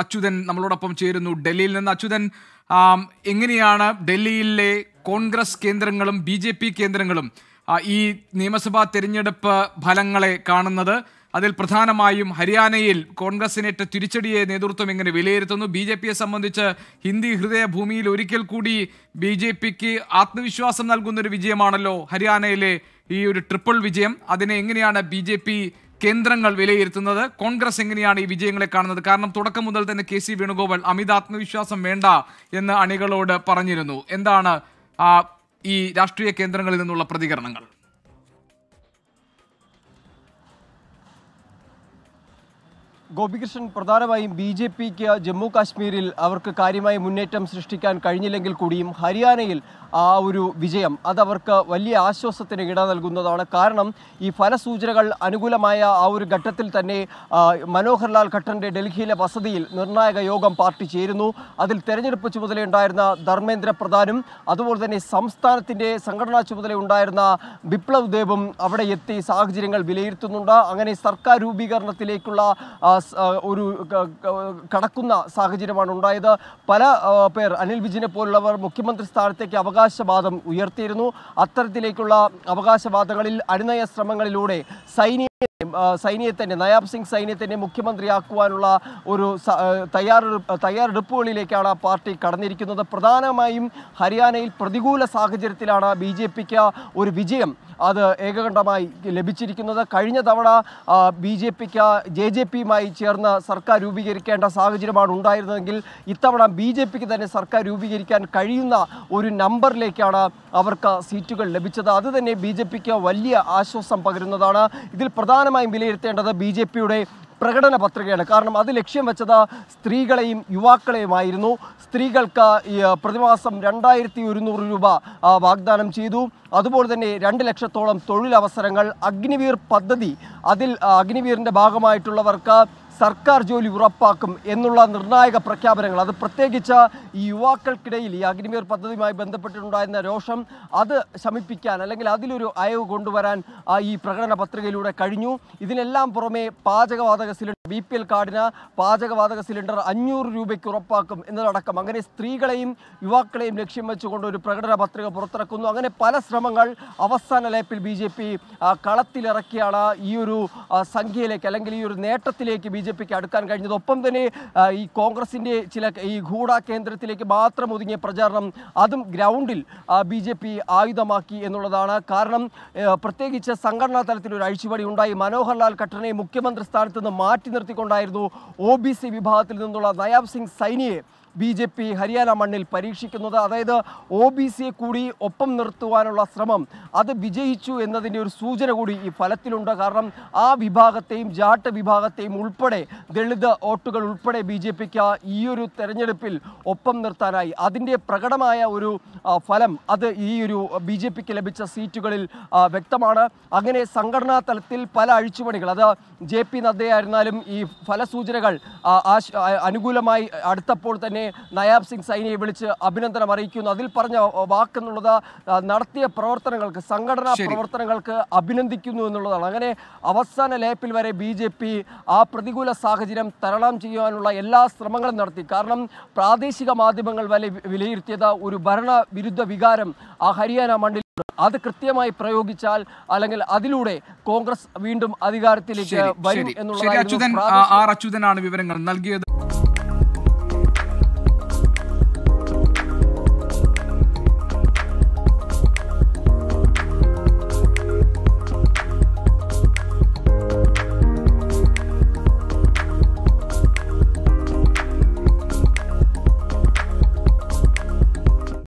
അച്യുതൻ നമ്മളോടൊപ്പം ചേരുന്നു ഡൽഹിയിൽ നിന്ന് അച്യുതൻ എങ്ങനെയാണ് ഡൽഹിയിലെ കോൺഗ്രസ് കേന്ദ്രങ്ങളും ബി ജെ പി കേന്ദ്രങ്ങളും ഈ നിയമസഭാ തെരഞ്ഞെടുപ്പ് ഫലങ്ങളെ കാണുന്നത് അതിൽ പ്രധാനമായും ഹരിയാനയിൽ കോൺഗ്രസിനേറ്റ തിരിച്ചടിയെ നേതൃത്വം എങ്ങനെ വിലയിരുത്തുന്നു ബി ജെ പിയെ സംബന്ധിച്ച് ഹിന്ദി ഹൃദയഭൂമിയിൽ ഒരിക്കൽ കൂടി ബി ജെ പിക്ക് ആത്മവിശ്വാസം നൽകുന്നൊരു വിജയമാണല്ലോ ഹരിയാനയിലെ ഈ ഒരു ട്രിപ്പിൾ വിജയം അതിനെ എങ്ങനെയാണ് ബി ജെ പി കേന്ദ്രങ്ങൾ വിലയിരുത്തുന്നത് കോൺഗ്രസ് എങ്ങനെയാണ് ഈ വിജയങ്ങളെ കാണുന്നത് കാരണം തുടക്കം മുതൽ തന്നെ കെ സി വേണുഗോപാൽ അമിത ആത്മവിശ്വാസം വേണ്ട എന്ന് അണികളോട് പറഞ്ഞിരുന്നു എന്താണ് ഈ രാഷ്ട്രീയ കേന്ദ്രങ്ങളിൽ നിന്നുള്ള പ്രതികരണങ്ങൾ ഗോപികൃഷ്ണൻ പ്രധാനമായും ബി ജെ പിക്ക് ജമ്മു കാശ്മീരിൽ അവർക്ക് കാര്യമായ മുന്നേറ്റം സൃഷ്ടിക്കാൻ കഴിഞ്ഞില്ലെങ്കിൽ കൂടിയും ഹരിയാനയിൽ ആ ഒരു വിജയം അതവർക്ക് വലിയ ആശ്വാസത്തിന് ഇട നൽകുന്നതാണ് കാരണം ഈ ഫലസൂചനകൾ അനുകൂലമായ ആ ഒരു ഘട്ടത്തിൽ തന്നെ മനോഹർലാൽ ഖട്ടറിൻ്റെ ഡൽഹിയിലെ വസതിയിൽ നിർണായക യോഗം പാർട്ടി ചേരുന്നു അതിൽ തെരഞ്ഞെടുപ്പ് ചുമതലയുണ്ടായിരുന്ന ധർമ്മേന്ദ്ര പ്രധാനും അതുപോലെ തന്നെ സംസ്ഥാനത്തിൻ്റെ സംഘടനാ ഉണ്ടായിരുന്ന ബിപ്ലവ് ദേവും അവിടെ എത്തി സാഹചര്യങ്ങൾ വിലയിരുത്തുന്നുണ്ട് അങ്ങനെ സർക്കാർ രൂപീകരണത്തിലേക്കുള്ള ഒരു കടക്കുന്ന സാഹചര്യമാണ് ഉണ്ടായത് പല പേർ അനിൽ വിജിനെ പോലുള്ളവർ മുഖ്യമന്ത്രി സ്ഥാനത്തേക്ക് അവകാശവാദം ഉയർത്തിയിരുന്നു അത്തരത്തിലേക്കുള്ള അവകാശവാദങ്ങളിൽ അനുനയ ശ്രമങ്ങളിലൂടെ സൈനിക സൈന്യത്തിൻ്റെ നയാബ് സിംഗ് സൈന്യത്തിൻ്റെ മുഖ്യമന്ത്രിയാക്കുവാനുള്ള ഒരു തയ്യാറെടുപ്പ് തയ്യാറെടുപ്പുകളിലേക്കാണ് ആ പാർട്ടി കടന്നിരിക്കുന്നത് പ്രധാനമായും ഹരിയാനയിൽ പ്രതികൂല സാഹചര്യത്തിലാണ് ബി ജെ പിക്ക് ഒരു വിജയം അത് ഏകകണ്ഠമായി ലഭിച്ചിരിക്കുന്നത് കഴിഞ്ഞ തവണ ബി ജെ പിക്ക് ജെ ജെ പിയുമായി ചേർന്ന് സർക്കാർ രൂപീകരിക്കേണ്ട സാഹചര്യമാണ് ഉണ്ടായിരുന്നതെങ്കിൽ ഇത്തവണ ബി ജെ പിക്ക് തന്നെ സർക്കാർ രൂപീകരിക്കാൻ കഴിയുന്ന ഒരു നമ്പറിലേക്കാണ് അവർക്ക് സീറ്റുകൾ ലഭിച്ചത് അതുതന്നെ ബി ജെ പിക്ക് വലിയ ആശ്വാസം പകരുന്നതാണ് ഇതിൽ പ്രധാനമായും പ്രധാനമായും വിലയിരുത്തേണ്ടത് ബി ജെ പിയുടെ പ്രകടന പത്രികയാണ് കാരണം അത് ലക്ഷ്യം വെച്ചത് സ്ത്രീകളെയും യുവാക്കളെയുമായിരുന്നു സ്ത്രീകൾക്ക് പ്രതിമാസം രണ്ടായിരത്തി ഒരുന്നൂറ് രൂപ വാഗ്ദാനം ചെയ്തു അതുപോലെ തന്നെ രണ്ട് ലക്ഷത്തോളം തൊഴിലവസരങ്ങൾ അഗ്നിവീർ പദ്ധതി അതിൽ അഗ്നിവീറിൻ്റെ ഭാഗമായിട്ടുള്ളവർക്ക് സർക്കാർ ജോലി ഉറപ്പാക്കും എന്നുള്ള നിർണായക പ്രഖ്യാപനങ്ങൾ അത് പ്രത്യേകിച്ച് ഈ യുവാക്കൾക്കിടയിൽ ഈ അഗ്നിമീർ പദ്ധതിയുമായി ബന്ധപ്പെട്ടിട്ടുണ്ടായിരുന്ന രോഷം അത് ശമിപ്പിക്കാൻ അല്ലെങ്കിൽ അതിലൊരു അയവ് കൊണ്ടുവരാൻ ഈ പ്രകടന പത്രികയിലൂടെ കഴിഞ്ഞു ഇതിനെല്ലാം പുറമെ പാചകവാതക സിലിണ്ടർ ബി പി എൽ കാർഡിന് പാചകവാതക സിലിണ്ടർ അഞ്ഞൂറ് രൂപയ്ക്ക് ഉറപ്പാക്കും എന്നതടക്കം അങ്ങനെ സ്ത്രീകളെയും യുവാക്കളെയും ലക്ഷ്യം വെച്ചുകൊണ്ട് ഒരു പ്രകടന പത്രിക പുറത്തിറക്കുന്നു അങ്ങനെ പല ശ്രമങ്ങൾ അവസാന ലേപ്പിൽ ബി ജെ പി കളത്തിലിറക്കിയാണ് ഈ ഒരു സംഖ്യയിലേക്ക് അല്ലെങ്കിൽ ഈ ഒരു നേട്ടത്തിലേക്ക് ബി ജെ പിക്ക് അടുക്കാൻ കഴിഞ്ഞത് ഒപ്പം തന്നെ ഈ കോൺഗ്രസിൻ്റെ ചില ഈ ഗൂഢ കേന്ദ്രത്തിലേക്ക് മാത്രം ഒതുങ്ങിയ പ്രചാരണം അതും ഗ്രൗണ്ടിൽ ബി ജെ പി ആയുധമാക്കി എന്നുള്ളതാണ് കാരണം പ്രത്യേകിച്ച് സംഘടനാ തലത്തിൽ ഒരു അഴിച്ചുപടി ഉണ്ടായി മനോഹർലാൽ ഖട്ടറിനെ മുഖ്യമന്ത്രി സ്ഥാനത്ത് നിന്ന് മാറ്റി നിർത്തിക്കൊണ്ടായിരുന്നു ഒ ബി സി വിഭാഗത്തിൽ നിന്നുള്ള നയാബ് സിംഗ് സൈനിയെ ബി ജെ പി ഹരിയാന മണ്ണിൽ പരീക്ഷിക്കുന്നത് അതായത് ഒ ബി സിയെ കൂടി ഒപ്പം നിർത്തുവാനുള്ള ശ്രമം അത് വിജയിച്ചു എന്നതിൻ്റെ ഒരു സൂചന കൂടി ഈ ഫലത്തിലുണ്ട് കാരണം ആ വിഭാഗത്തെയും ജാട്ട് വിഭാഗത്തെയും ഉൾപ്പെടെ ദളിത് വോട്ടുകൾ ഉൾപ്പെടെ ബി ജെ പിക്ക് ഈ ഒരു തെരഞ്ഞെടുപ്പിൽ ഒപ്പം നിർത്താനായി അതിൻ്റെ പ്രകടമായ ഒരു ഫലം അത് ഈ ഒരു ബി ജെ പിക്ക് ലഭിച്ച സീറ്റുകളിൽ വ്യക്തമാണ് അങ്ങനെ സംഘടനാ തലത്തിൽ പല അഴിച്ചുപണികൾ അത് ജെ പി നദ്ദയായിരുന്നാലും ഈ ഫലസൂചനകൾ അനുകൂലമായി അടുത്തപ്പോൾ തന്നെ നയാബ് സിംഗ് സൈനിയെ വിളിച്ച് അഭിനന്ദനം അറിയിക്കുന്നു അതിൽ പറഞ്ഞ വാക്കെന്നുള്ളത് നടത്തിയ പ്രവർത്തനങ്ങൾക്ക് സംഘടനാ പ്രവർത്തനങ്ങൾക്ക് അഭിനന്ദിക്കുന്നു എന്നുള്ളതാണ് അങ്ങനെ അവസാന ലേപ്പിൽ വരെ ബി ജെ പി ആ പ്രതികൂല സാഹചര്യം തരണം ചെയ്യാനുള്ള എല്ലാ ശ്രമങ്ങളും നടത്തി കാരണം പ്രാദേശിക മാധ്യമങ്ങൾ വരെ വിലയിരുത്തിയത് ഒരു ഭരണവിരുദ്ധ വികാരം ആ ഹരിയാന മണ്ഡിൽ അത് കൃത്യമായി പ്രയോഗിച്ചാൽ അല്ലെങ്കിൽ അതിലൂടെ കോൺഗ്രസ് വീണ്ടും അധികാരത്തിലേക്ക് വരും എന്നുള്ളത് അച്യുതൻ ആർ അച്യുതനാണ് വിവരങ്ങൾ നൽകിയത്